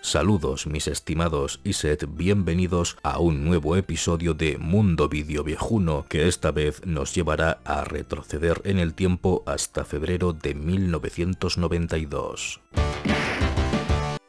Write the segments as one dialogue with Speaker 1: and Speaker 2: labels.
Speaker 1: Saludos mis estimados y sed bienvenidos a un nuevo episodio de Mundo Video Viejuno que esta vez nos llevará a retroceder en el tiempo hasta febrero de 1992.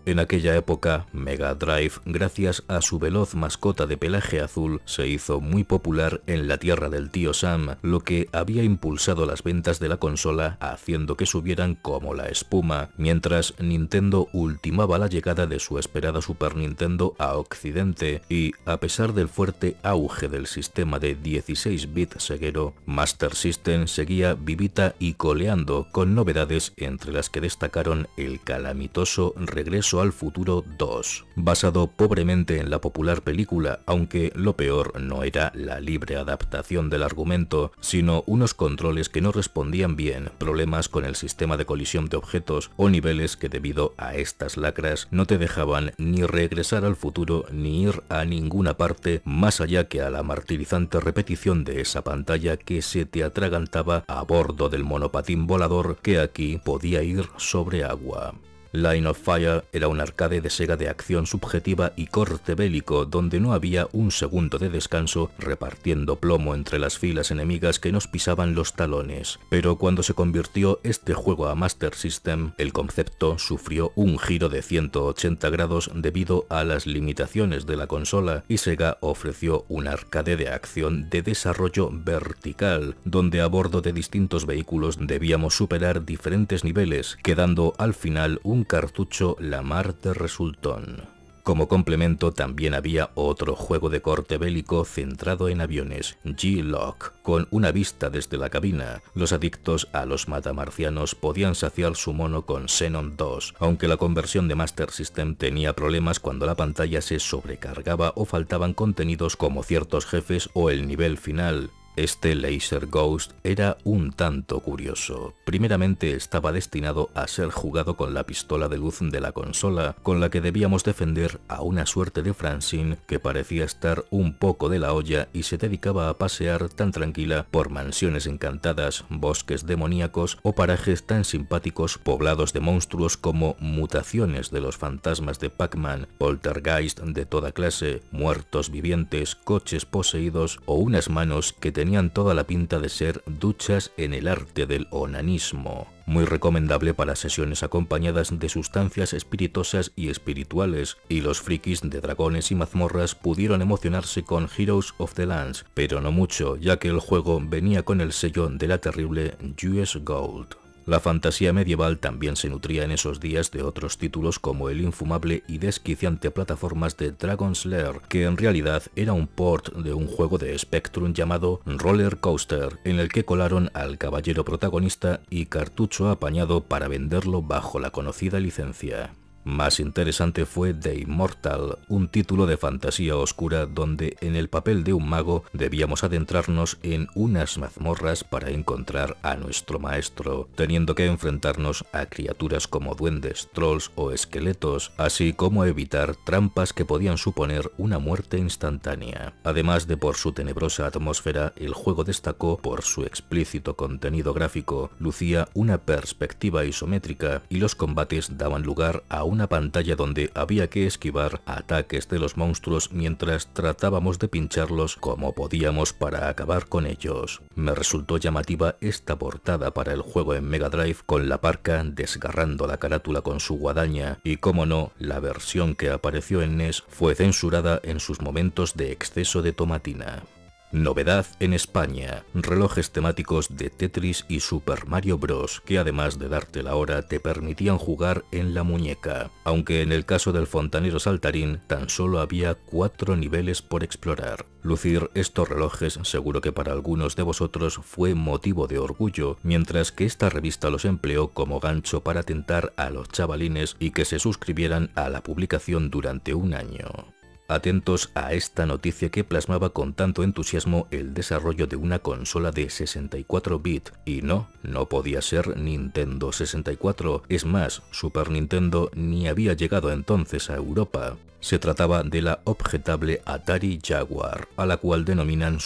Speaker 1: En aquella época, Mega Drive, gracias a su veloz mascota de pelaje azul, se hizo muy popular en la tierra del tío Sam, lo que había impulsado las ventas de la consola haciendo que subieran como la espuma, mientras Nintendo ultimaba la llegada de su esperada Super Nintendo a Occidente y, a pesar del fuerte auge del sistema de 16 bits ceguero, Master System seguía vivita y coleando con novedades entre las que destacaron el calamitoso regreso al Futuro 2, basado pobremente en la popular película, aunque lo peor no era la libre adaptación del argumento, sino unos controles que no respondían bien, problemas con el sistema de colisión de objetos o niveles que debido a estas lacras no te dejaban ni regresar al futuro ni ir a ninguna parte más allá que a la martirizante repetición de esa pantalla que se te atragantaba a bordo del monopatín volador que aquí podía ir sobre agua. Line of Fire era un arcade de Sega de acción subjetiva y corte bélico donde no había un segundo de descanso repartiendo plomo entre las filas enemigas que nos pisaban los talones. Pero cuando se convirtió este juego a Master System, el concepto sufrió un giro de 180 grados debido a las limitaciones de la consola y Sega ofreció un arcade de acción de desarrollo vertical, donde a bordo de distintos vehículos debíamos superar diferentes niveles, quedando al final un cartucho Lamar de Resultón. Como complemento también había otro juego de corte bélico centrado en aviones, G-Lock, con una vista desde la cabina. Los adictos a los matamarcianos podían saciar su mono con Xenon 2, aunque la conversión de Master System tenía problemas cuando la pantalla se sobrecargaba o faltaban contenidos como ciertos jefes o el nivel final. Este Laser Ghost era un tanto curioso. Primeramente estaba destinado a ser jugado con la pistola de luz de la consola, con la que debíamos defender a una suerte de Francine que parecía estar un poco de la olla y se dedicaba a pasear tan tranquila por mansiones encantadas, bosques demoníacos o parajes tan simpáticos poblados de monstruos como mutaciones de los fantasmas de Pac-Man, poltergeist de toda clase, muertos vivientes, coches poseídos o unas manos que tenían tenían toda la pinta de ser duchas en el arte del onanismo, muy recomendable para sesiones acompañadas de sustancias espirituosas y espirituales, y los frikis de dragones y mazmorras pudieron emocionarse con Heroes of the Lands, pero no mucho, ya que el juego venía con el sello de la terrible US Gold. La fantasía medieval también se nutría en esos días de otros títulos como el infumable y desquiciante plataformas de Dragon Slayer, que en realidad era un port de un juego de Spectrum llamado Roller Coaster, en el que colaron al caballero protagonista y cartucho apañado para venderlo bajo la conocida licencia. Más interesante fue The Immortal, un título de fantasía oscura donde en el papel de un mago debíamos adentrarnos en unas mazmorras para encontrar a nuestro maestro, teniendo que enfrentarnos a criaturas como duendes, trolls o esqueletos, así como evitar trampas que podían suponer una muerte instantánea. Además de por su tenebrosa atmósfera, el juego destacó por su explícito contenido gráfico, lucía una perspectiva isométrica y los combates daban lugar a una pantalla donde había que esquivar ataques de los monstruos mientras tratábamos de pincharlos como podíamos para acabar con ellos. Me resultó llamativa esta portada para el juego en Mega Drive con la parca desgarrando la carátula con su guadaña y como no, la versión que apareció en NES fue censurada en sus momentos de exceso de tomatina. Novedad en España, relojes temáticos de Tetris y Super Mario Bros. que además de darte la hora te permitían jugar en la muñeca, aunque en el caso del fontanero saltarín tan solo había cuatro niveles por explorar. Lucir estos relojes seguro que para algunos de vosotros fue motivo de orgullo, mientras que esta revista los empleó como gancho para tentar a los chavalines y que se suscribieran a la publicación durante un año. Atentos a esta noticia que plasmaba con tanto entusiasmo el desarrollo de una consola de 64 bit y no, no podía ser Nintendo 64, es más, Super Nintendo ni había llegado entonces a Europa. Se trataba de la objetable Atari Jaguar, a la cual denominan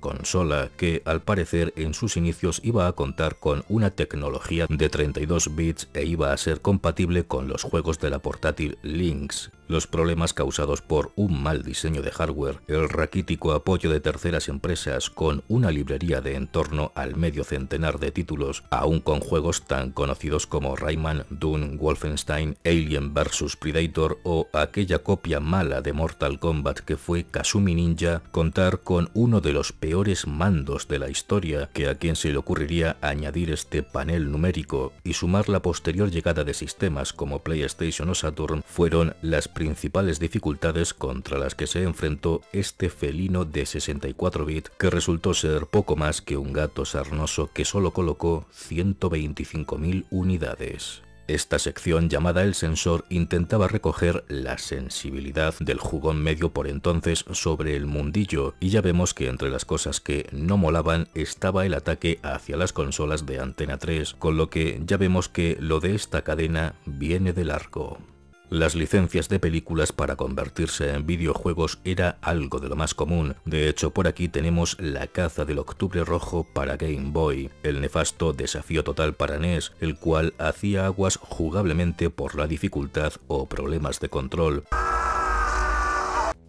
Speaker 1: Consola, que al parecer en sus inicios iba a contar con una tecnología de 32 bits e iba a ser compatible con los juegos de la portátil Lynx. Los problemas causados por un mal diseño de hardware, el raquítico apoyo de terceras empresas con una librería de entorno al medio centenar de títulos, aún con juegos tan conocidos como Rayman, Dune, Wolfenstein, Alien vs Predator o aquella mala de Mortal Kombat que fue Kasumi Ninja contar con uno de los peores mandos de la historia que a quien se le ocurriría añadir este panel numérico y sumar la posterior llegada de sistemas como PlayStation o Saturn fueron las principales dificultades contra las que se enfrentó este felino de 64 bit que resultó ser poco más que un gato sarnoso que solo colocó 125.000 unidades. Esta sección llamada el sensor intentaba recoger la sensibilidad del jugón medio por entonces sobre el mundillo y ya vemos que entre las cosas que no molaban estaba el ataque hacia las consolas de Antena 3, con lo que ya vemos que lo de esta cadena viene del arco. Las licencias de películas para convertirse en videojuegos era algo de lo más común. De hecho, por aquí tenemos La caza del octubre rojo para Game Boy, el nefasto desafío total para NES, el cual hacía aguas jugablemente por la dificultad o problemas de control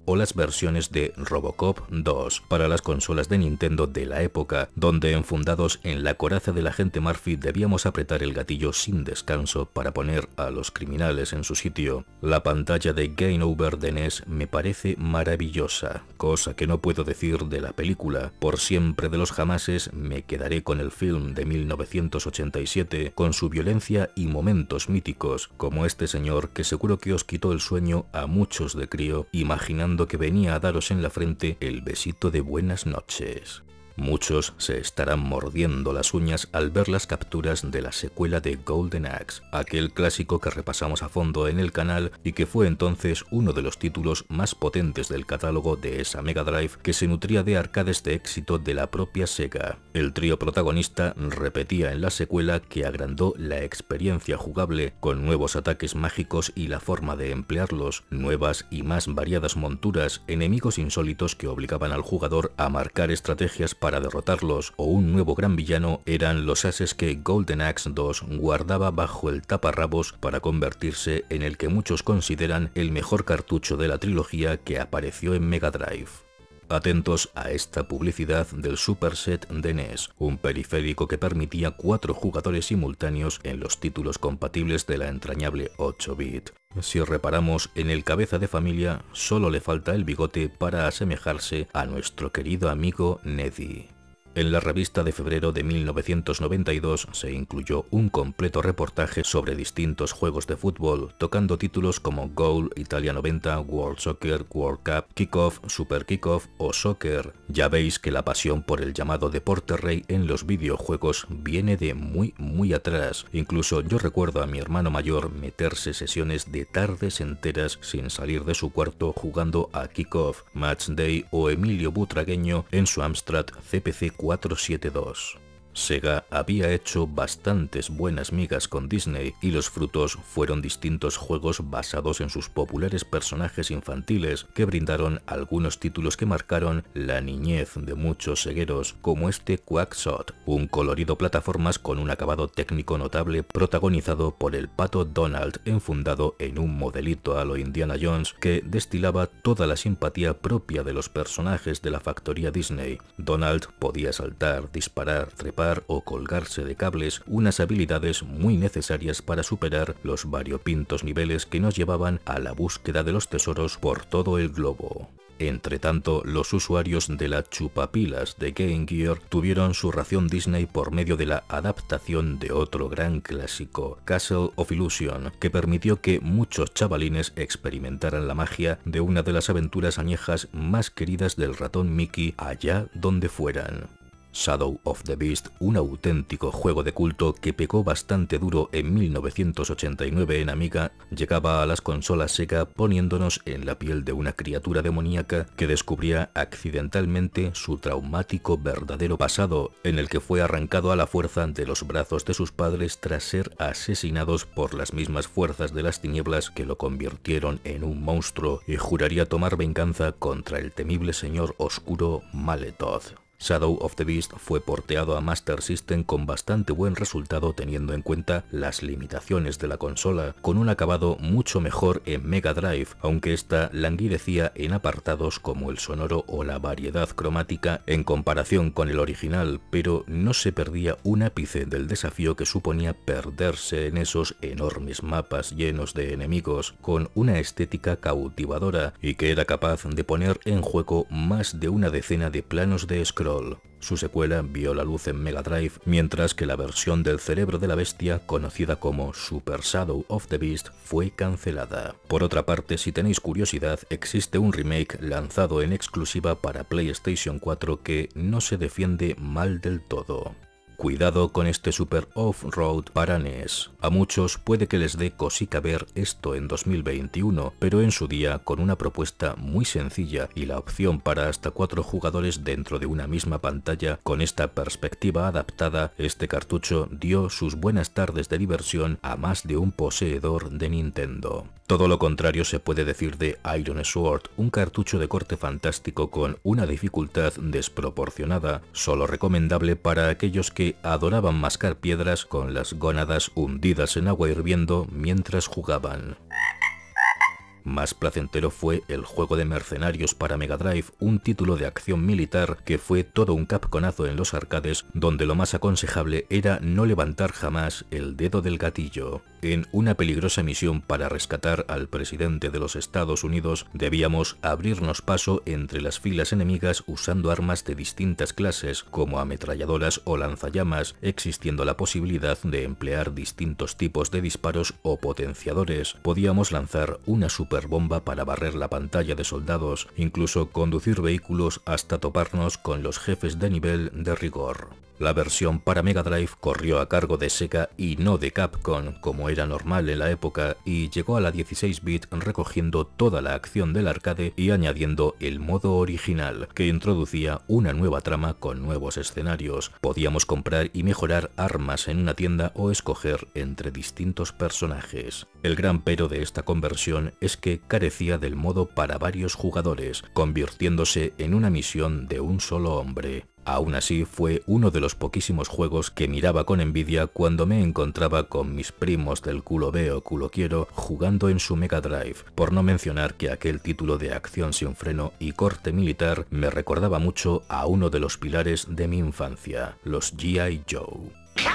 Speaker 1: o las versiones de Robocop 2 para las consolas de Nintendo de la época, donde enfundados en la coraza del agente Murphy debíamos apretar el gatillo sin descanso para poner a los criminales en su sitio. La pantalla de Game Over de NES me parece maravillosa, cosa que no puedo decir de la película. Por siempre de los jamases me quedaré con el film de 1987, con su violencia y momentos míticos, como este señor que seguro que os quitó el sueño a muchos de crío, imaginando que venía a daros en la frente el besito de buenas noches. Muchos se estarán mordiendo las uñas al ver las capturas de la secuela de Golden Axe, aquel clásico que repasamos a fondo en el canal y que fue entonces uno de los títulos más potentes del catálogo de esa Mega Drive que se nutría de arcades de éxito de la propia Sega. El trío protagonista repetía en la secuela que agrandó la experiencia jugable con nuevos ataques mágicos y la forma de emplearlos, nuevas y más variadas monturas, enemigos insólitos que obligaban al jugador a marcar estrategias para para derrotarlos o un nuevo gran villano eran los ases que Golden Axe 2 guardaba bajo el taparrabos para convertirse en el que muchos consideran el mejor cartucho de la trilogía que apareció en Mega Drive. Atentos a esta publicidad del Superset de NES, un periférico que permitía cuatro jugadores simultáneos en los títulos compatibles de la entrañable 8-bit. Si reparamos en el cabeza de familia, solo le falta el bigote para asemejarse a nuestro querido amigo Neddy. En la revista de febrero de 1992 se incluyó un completo reportaje sobre distintos juegos de fútbol, tocando títulos como Goal, Italia 90, World Soccer, World Cup, Kickoff, Super Kickoff o Soccer. Ya veis que la pasión por el llamado deporte rey en los videojuegos viene de muy muy atrás. Incluso yo recuerdo a mi hermano mayor meterse sesiones de tardes enteras sin salir de su cuarto jugando a Kickoff, Match Day o Emilio Butragueño en su Amstrad CPC 4K. 472. Sega había hecho bastantes buenas migas con Disney y los frutos fueron distintos juegos basados en sus populares personajes infantiles que brindaron algunos títulos que marcaron la niñez de muchos segueros, como este Quackshot, un colorido plataformas con un acabado técnico notable protagonizado por el pato Donald enfundado en un modelito a lo Indiana Jones que destilaba toda la simpatía propia de los personajes de la factoría Disney. Donald podía saltar, disparar, trepar, o colgarse de cables, unas habilidades muy necesarias para superar los variopintos niveles que nos llevaban a la búsqueda de los tesoros por todo el globo. Entre tanto, los usuarios de la chupapilas de Game Gear tuvieron su ración Disney por medio de la adaptación de otro gran clásico, Castle of Illusion, que permitió que muchos chavalines experimentaran la magia de una de las aventuras añejas más queridas del ratón Mickey allá donde fueran. Shadow of the Beast, un auténtico juego de culto que pecó bastante duro en 1989 en Amiga, llegaba a las consolas seca poniéndonos en la piel de una criatura demoníaca que descubría accidentalmente su traumático verdadero pasado, en el que fue arrancado a la fuerza de los brazos de sus padres tras ser asesinados por las mismas fuerzas de las tinieblas que lo convirtieron en un monstruo y juraría tomar venganza contra el temible señor oscuro Maletoth. Shadow of the Beast fue porteado a Master System con bastante buen resultado teniendo en cuenta las limitaciones de la consola, con un acabado mucho mejor en Mega Drive, aunque esta languidecía en apartados como el sonoro o la variedad cromática en comparación con el original, pero no se perdía un ápice del desafío que suponía perderse en esos enormes mapas llenos de enemigos, con una estética cautivadora y que era capaz de poner en juego más de una decena de planos de escrotación. Su secuela vio la luz en Mega Drive, mientras que la versión del cerebro de la bestia, conocida como Super Shadow of the Beast, fue cancelada. Por otra parte, si tenéis curiosidad, existe un remake lanzado en exclusiva para PlayStation 4 que no se defiende mal del todo. Cuidado con este super off-road para NES. A muchos puede que les dé cosica ver esto en 2021, pero en su día con una propuesta muy sencilla y la opción para hasta cuatro jugadores dentro de una misma pantalla, con esta perspectiva adaptada, este cartucho dio sus buenas tardes de diversión a más de un poseedor de Nintendo. Todo lo contrario se puede decir de Iron Sword, un cartucho de corte fantástico con una dificultad desproporcionada, solo recomendable para aquellos que adoraban mascar piedras con las gónadas hundidas en agua hirviendo mientras jugaban. Más placentero fue el juego de mercenarios para Mega Drive, un título de acción militar que fue todo un capconazo en los arcades, donde lo más aconsejable era no levantar jamás el dedo del gatillo en una peligrosa misión para rescatar al presidente de los Estados Unidos, debíamos abrirnos paso entre las filas enemigas usando armas de distintas clases, como ametralladoras o lanzallamas, existiendo la posibilidad de emplear distintos tipos de disparos o potenciadores. Podíamos lanzar una superbomba para barrer la pantalla de soldados, incluso conducir vehículos hasta toparnos con los jefes de nivel de rigor. La versión para Mega Drive corrió a cargo de Sega y no de Capcom, como era normal en la época, y llegó a la 16-bit recogiendo toda la acción del arcade y añadiendo el modo original, que introducía una nueva trama con nuevos escenarios. Podíamos comprar y mejorar armas en una tienda o escoger entre distintos personajes. El gran pero de esta conversión es que carecía del modo para varios jugadores, convirtiéndose en una misión de un solo hombre. Aún así, fue uno de los poquísimos juegos que miraba con envidia cuando me encontraba con mis primos del culo veo, culo quiero, jugando en su Mega Drive, por no mencionar que aquel título de acción sin freno y corte militar me recordaba mucho a uno de los pilares de mi infancia, los G.I. Joe.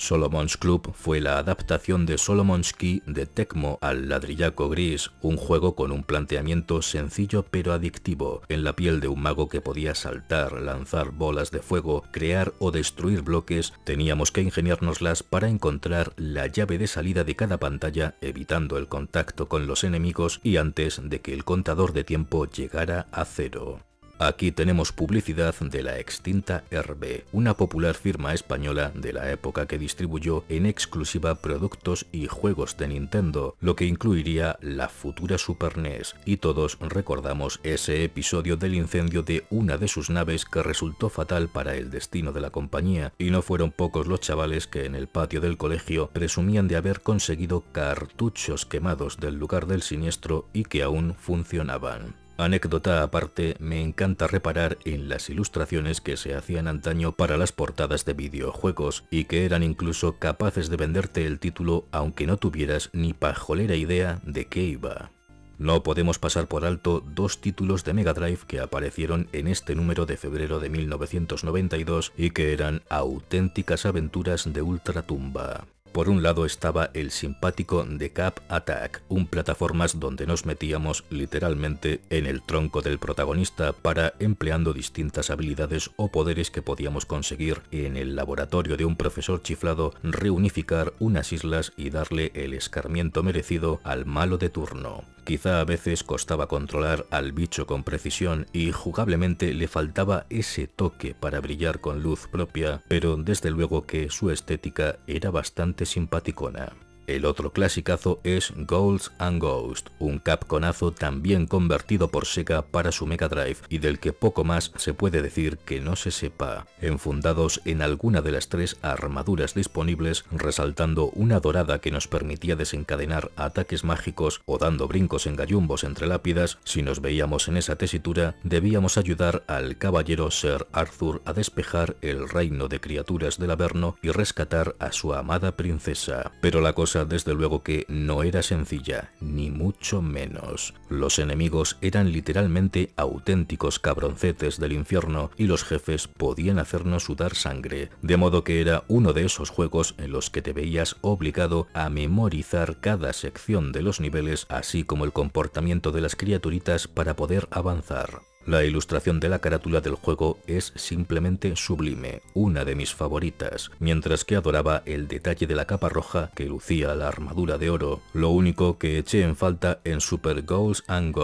Speaker 1: Solomon's Club fue la adaptación de Solomon's Key de Tecmo al ladrillaco gris, un juego con un planteamiento sencillo pero adictivo, en la piel de un mago que podía saltar, lanzar bolas de fuego, crear o destruir bloques, teníamos que ingeniárnoslas para encontrar la llave de salida de cada pantalla evitando el contacto con los enemigos y antes de que el contador de tiempo llegara a cero. Aquí tenemos publicidad de la extinta Herbe, una popular firma española de la época que distribuyó en exclusiva productos y juegos de Nintendo, lo que incluiría la futura Super NES, y todos recordamos ese episodio del incendio de una de sus naves que resultó fatal para el destino de la compañía, y no fueron pocos los chavales que en el patio del colegio presumían de haber conseguido cartuchos quemados del lugar del siniestro y que aún funcionaban. Anécdota aparte, me encanta reparar en las ilustraciones que se hacían antaño para las portadas de videojuegos y que eran incluso capaces de venderte el título aunque no tuvieras ni pajolera idea de qué iba. No podemos pasar por alto dos títulos de Mega Drive que aparecieron en este número de febrero de 1992 y que eran auténticas aventuras de ultratumba. Por un lado estaba el simpático The Cap Attack, un plataformas donde nos metíamos literalmente en el tronco del protagonista para empleando distintas habilidades o poderes que podíamos conseguir en el laboratorio de un profesor chiflado reunificar unas islas y darle el escarmiento merecido al malo de turno. Quizá a veces costaba controlar al bicho con precisión y jugablemente le faltaba ese toque para brillar con luz propia, pero desde luego que su estética era bastante simpaticona. El otro clasicazo es Golds and Ghost, un capconazo también convertido por Sega para su Mega Drive y del que poco más se puede decir que no se sepa, enfundados en alguna de las tres armaduras disponibles, resaltando una dorada que nos permitía desencadenar ataques mágicos o dando brincos en gallumbos entre lápidas, si nos veíamos en esa tesitura, debíamos ayudar al caballero Sir Arthur a despejar el reino de criaturas del Averno y rescatar a su amada princesa. Pero la cosa desde luego que no era sencilla, ni mucho menos. Los enemigos eran literalmente auténticos cabroncetes del infierno y los jefes podían hacernos sudar sangre, de modo que era uno de esos juegos en los que te veías obligado a memorizar cada sección de los niveles así como el comportamiento de las criaturitas para poder avanzar. La ilustración de la carátula del juego es simplemente sublime, una de mis favoritas, mientras que adoraba el detalle de la capa roja que lucía la armadura de oro, lo único que eché en falta en Super Goals and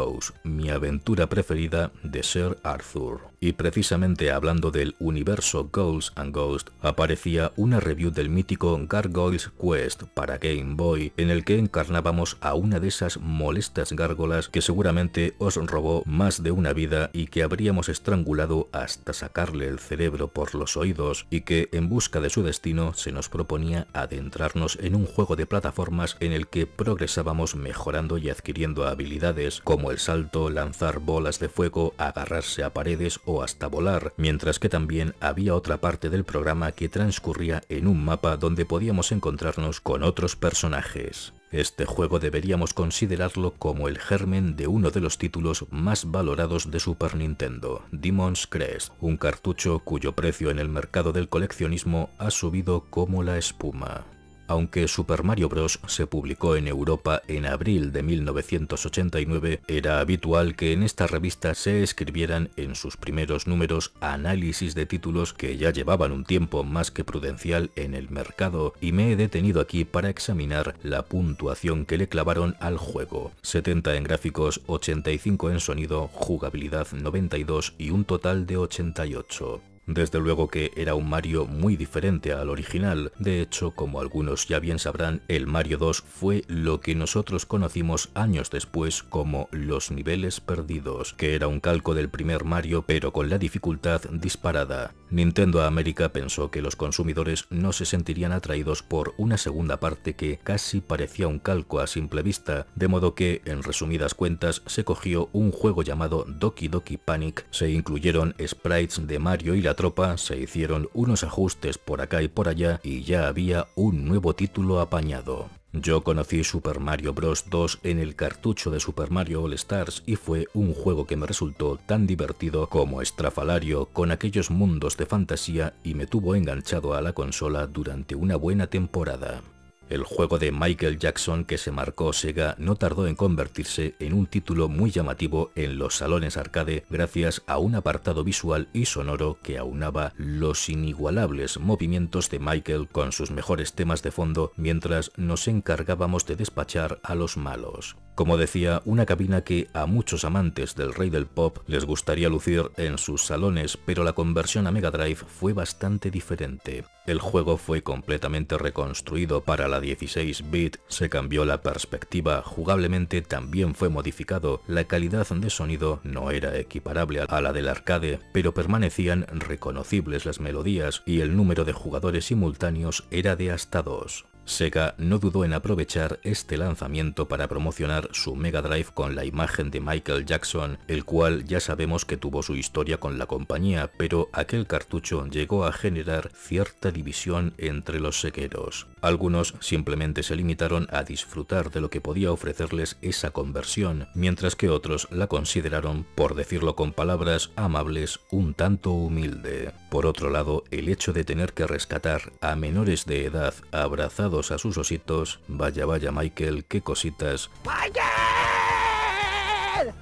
Speaker 1: mi aventura preferida de Sir Arthur. Y precisamente hablando del universo Goals and Ghosts, aparecía una review del mítico Gargoyles Quest para Game Boy, en el que encarnábamos a una de esas molestas gárgolas que seguramente os robó más de una vida y que habríamos estrangulado hasta sacarle el cerebro por los oídos y que, en busca de su destino, se nos proponía adentrarnos en un juego de plataformas en el que progresábamos mejorando y adquiriendo habilidades como el salto, lanzar bolas de fuego, agarrarse a paredes o hasta volar, mientras que también había otra parte del programa que transcurría en un mapa donde podíamos encontrarnos con otros personajes. Este juego deberíamos considerarlo como el germen de uno de los títulos más valorados de Super Nintendo, Demon's Crest, un cartucho cuyo precio en el mercado del coleccionismo ha subido como la espuma. Aunque Super Mario Bros. se publicó en Europa en abril de 1989, era habitual que en esta revista se escribieran en sus primeros números análisis de títulos que ya llevaban un tiempo más que prudencial en el mercado y me he detenido aquí para examinar la puntuación que le clavaron al juego. 70 en gráficos, 85 en sonido, jugabilidad 92 y un total de 88. Desde luego que era un Mario muy diferente al original, de hecho, como algunos ya bien sabrán, el Mario 2 fue lo que nosotros conocimos años después como los niveles perdidos, que era un calco del primer Mario pero con la dificultad disparada. Nintendo América pensó que los consumidores no se sentirían atraídos por una segunda parte que casi parecía un calco a simple vista, de modo que, en resumidas cuentas, se cogió un juego llamado Doki Doki Panic, se incluyeron sprites de Mario y la tropa, se hicieron unos ajustes por acá y por allá y ya había un nuevo título apañado. Yo conocí Super Mario Bros. 2 en el cartucho de Super Mario All Stars y fue un juego que me resultó tan divertido como estrafalario con aquellos mundos de fantasía y me tuvo enganchado a la consola durante una buena temporada. El juego de Michael Jackson que se marcó Sega no tardó en convertirse en un título muy llamativo en los salones arcade gracias a un apartado visual y sonoro que aunaba los inigualables movimientos de Michael con sus mejores temas de fondo mientras nos encargábamos de despachar a los malos. Como decía, una cabina que a muchos amantes del rey del pop les gustaría lucir en sus salones, pero la conversión a Mega Drive fue bastante diferente. El juego fue completamente reconstruido para la 16-bit, se cambió la perspectiva, jugablemente también fue modificado, la calidad de sonido no era equiparable a la del arcade, pero permanecían reconocibles las melodías y el número de jugadores simultáneos era de hasta dos. Sega no dudó en aprovechar este lanzamiento para promocionar su Mega Drive con la imagen de Michael Jackson, el cual ya sabemos que tuvo su historia con la compañía, pero aquel cartucho llegó a generar cierta división entre los sequeros. Algunos simplemente se limitaron a disfrutar de lo que podía ofrecerles esa conversión, mientras que otros la consideraron, por decirlo con palabras amables, un tanto humilde. Por otro lado, el hecho de tener que rescatar a menores de edad abrazados a sus ositos. Vaya, vaya Michael, qué cositas.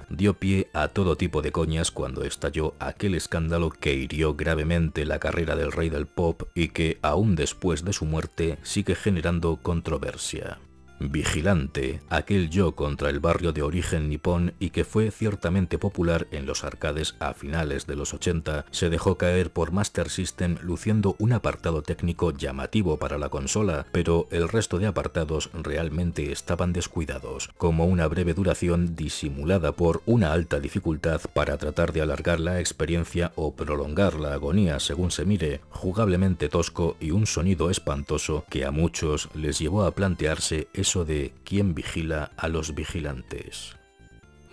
Speaker 1: Dio pie a todo tipo de coñas cuando estalló aquel escándalo que hirió gravemente la carrera del rey del pop y que, aún después de su muerte, sigue generando controversia. Vigilante, aquel yo contra el barrio de origen nipón y que fue ciertamente popular en los arcades a finales de los 80, se dejó caer por Master System luciendo un apartado técnico llamativo para la consola, pero el resto de apartados realmente estaban descuidados, como una breve duración disimulada por una alta dificultad para tratar de alargar la experiencia o prolongar la agonía según se mire, jugablemente tosco y un sonido espantoso que a muchos les llevó a plantearse eso de quién vigila a los vigilantes.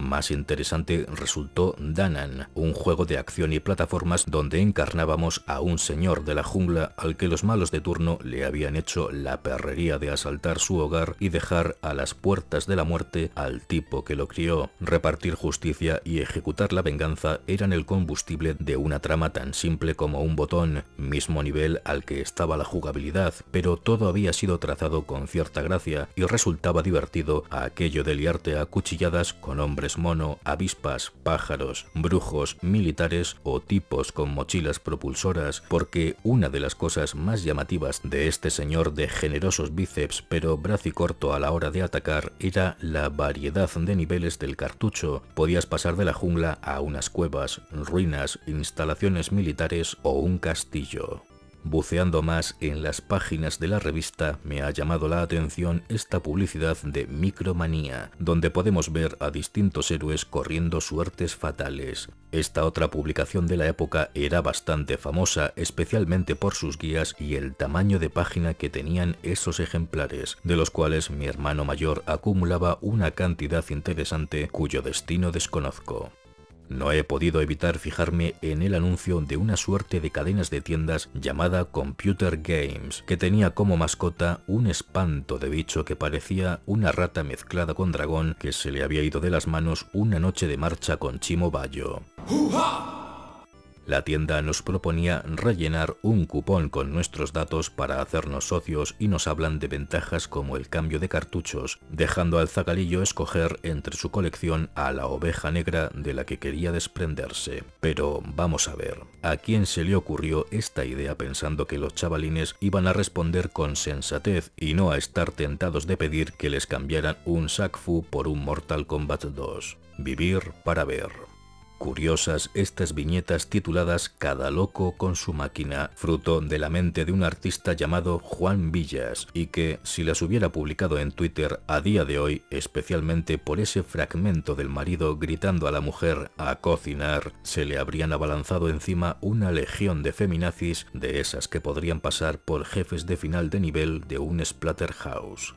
Speaker 1: Más interesante resultó Danan, un juego de acción y plataformas donde encarnábamos a un señor de la jungla al que los malos de turno le habían hecho la perrería de asaltar su hogar y dejar a las puertas de la muerte al tipo que lo crió. Repartir justicia y ejecutar la venganza eran el combustible de una trama tan simple como un botón, mismo nivel al que estaba la jugabilidad, pero todo había sido trazado con cierta gracia y resultaba divertido aquello de liarte a cuchilladas con hombres mono, avispas, pájaros, brujos, militares o tipos con mochilas propulsoras, porque una de las cosas más llamativas de este señor de generosos bíceps pero corto a la hora de atacar era la variedad de niveles del cartucho. Podías pasar de la jungla a unas cuevas, ruinas, instalaciones militares o un castillo. Buceando más en las páginas de la revista, me ha llamado la atención esta publicidad de Micromanía, donde podemos ver a distintos héroes corriendo suertes fatales. Esta otra publicación de la época era bastante famosa, especialmente por sus guías y el tamaño de página que tenían esos ejemplares, de los cuales mi hermano mayor acumulaba una cantidad interesante cuyo destino desconozco no he podido evitar fijarme en el anuncio de una suerte de cadenas de tiendas llamada Computer Games, que tenía como mascota un espanto de bicho que parecía una rata mezclada con dragón que se le había ido de las manos una noche de marcha con Chimo Bayo. La tienda nos proponía rellenar un cupón con nuestros datos para hacernos socios y nos hablan de ventajas como el cambio de cartuchos, dejando al zagalillo escoger entre su colección a la oveja negra de la que quería desprenderse. Pero vamos a ver, ¿a quién se le ocurrió esta idea pensando que los chavalines iban a responder con sensatez y no a estar tentados de pedir que les cambiaran un Sakfu por un Mortal Kombat 2? Vivir para ver. Curiosas estas viñetas tituladas Cada loco con su máquina, fruto de la mente de un artista llamado Juan Villas, y que, si las hubiera publicado en Twitter a día de hoy, especialmente por ese fragmento del marido gritando a la mujer a cocinar, se le habrían abalanzado encima una legión de feminazis de esas que podrían pasar por jefes de final de nivel de un Splatterhouse.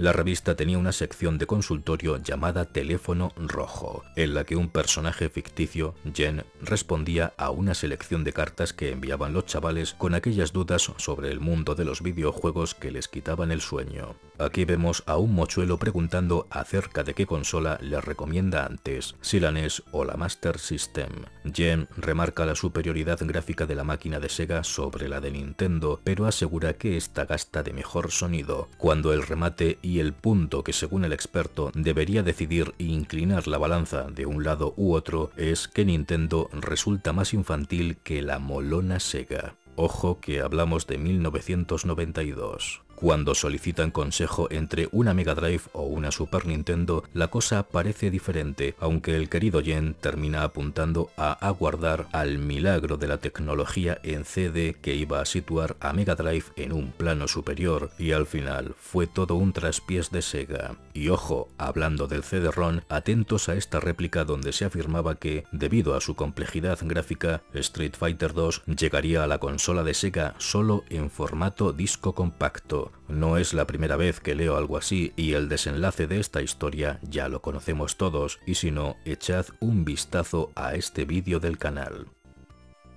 Speaker 1: La revista tenía una sección de consultorio llamada Teléfono Rojo, en la que un personaje ficticio, Jen, respondía a una selección de cartas que enviaban los chavales con aquellas dudas sobre el mundo de los videojuegos que les quitaban el sueño. Aquí vemos a un mochuelo preguntando acerca de qué consola le recomienda antes, si la NES o la Master System. Jen remarca la superioridad gráfica de la máquina de Sega sobre la de Nintendo, pero asegura que esta gasta de mejor sonido. Cuando el remate y y el punto que según el experto debería decidir e inclinar la balanza de un lado u otro es que Nintendo resulta más infantil que la molona Sega. Ojo que hablamos de 1992. Cuando solicitan consejo entre una Mega Drive o una Super Nintendo, la cosa parece diferente, aunque el querido Yen termina apuntando a aguardar al milagro de la tecnología en CD que iba a situar a Mega Drive en un plano superior, y al final fue todo un traspiés de Sega. Y ojo, hablando del CD-ROM, atentos a esta réplica donde se afirmaba que, debido a su complejidad gráfica, Street Fighter II llegaría a la consola de Sega solo en formato disco compacto. No es la primera vez que leo algo así y el desenlace de esta historia ya lo conocemos todos y si no, echad un vistazo a este vídeo del canal.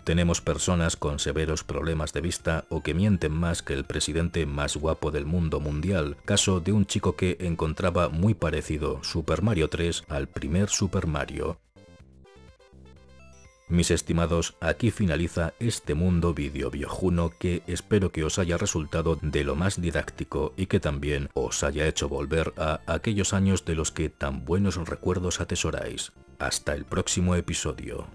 Speaker 1: Tenemos personas con severos problemas de vista o que mienten más que el presidente más guapo del mundo mundial, caso de un chico que encontraba muy parecido Super Mario 3 al primer Super Mario. Mis estimados, aquí finaliza este mundo vídeo viejuno que espero que os haya resultado de lo más didáctico y que también os haya hecho volver a aquellos años de los que tan buenos recuerdos atesoráis. Hasta el próximo episodio.